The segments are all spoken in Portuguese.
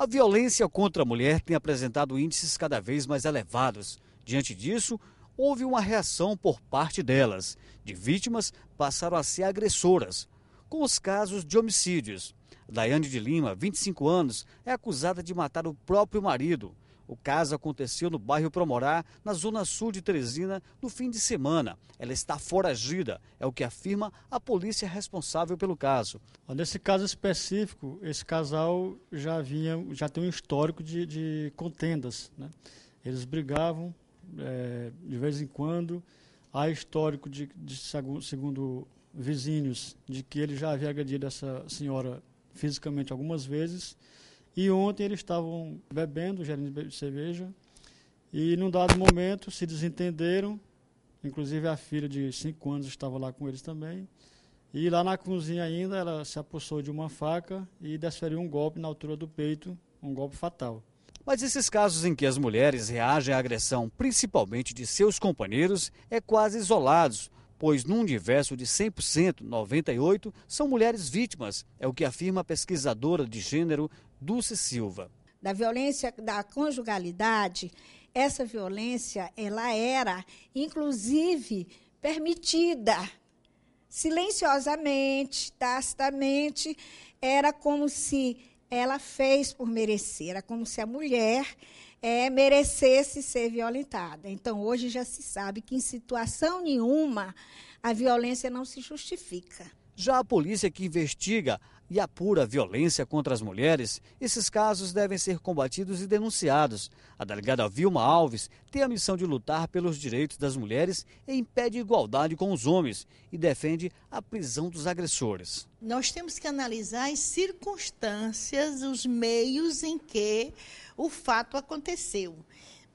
A violência contra a mulher tem apresentado índices cada vez mais elevados. Diante disso, houve uma reação por parte delas. De vítimas, passaram a ser agressoras, com os casos de homicídios. Daiane de Lima, 25 anos, é acusada de matar o próprio marido. O caso aconteceu no bairro Promorá, na zona sul de Teresina, no fim de semana. Ela está foragida, é o que afirma a polícia responsável pelo caso. Nesse caso específico, esse casal já vinha, já tem um histórico de, de contendas. Né? Eles brigavam é, de vez em quando. Há histórico de, de segundo vizinhos de que ele já havia agredido essa senhora fisicamente algumas vezes. E ontem eles estavam bebendo, de cerveja, e num dado momento se desentenderam, inclusive a filha de 5 anos estava lá com eles também. E lá na cozinha ainda ela se apossou de uma faca e desferiu um golpe na altura do peito, um golpe fatal. Mas esses casos em que as mulheres reagem à agressão, principalmente de seus companheiros, é quase isolados pois num universo de 100%, 98 são mulheres vítimas, é o que afirma a pesquisadora de gênero Dulce Silva. Da violência da conjugalidade, essa violência ela era inclusive permitida silenciosamente, tacitamente, era como se ela fez por merecer. Era como se a mulher é, merecesse ser violentada. Então, hoje já se sabe que, em situação nenhuma, a violência não se justifica. Já a polícia que investiga e apura violência contra as mulheres, esses casos devem ser combatidos e denunciados. A delegada Vilma Alves tem a missão de lutar pelos direitos das mulheres e impede igualdade com os homens e defende a prisão dos agressores. Nós temos que analisar as circunstâncias, os meios em que o fato aconteceu.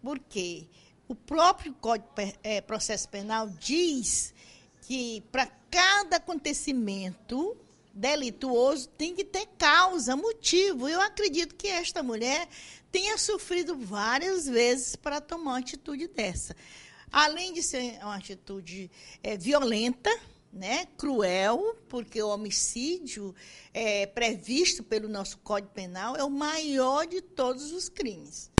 Porque o próprio Código eh, Processo Penal diz que para cada acontecimento delituoso tem que ter causa, motivo. Eu acredito que esta mulher tenha sofrido várias vezes para tomar uma atitude dessa. Além de ser uma atitude é, violenta, né, cruel, porque o homicídio é, previsto pelo nosso Código Penal é o maior de todos os crimes.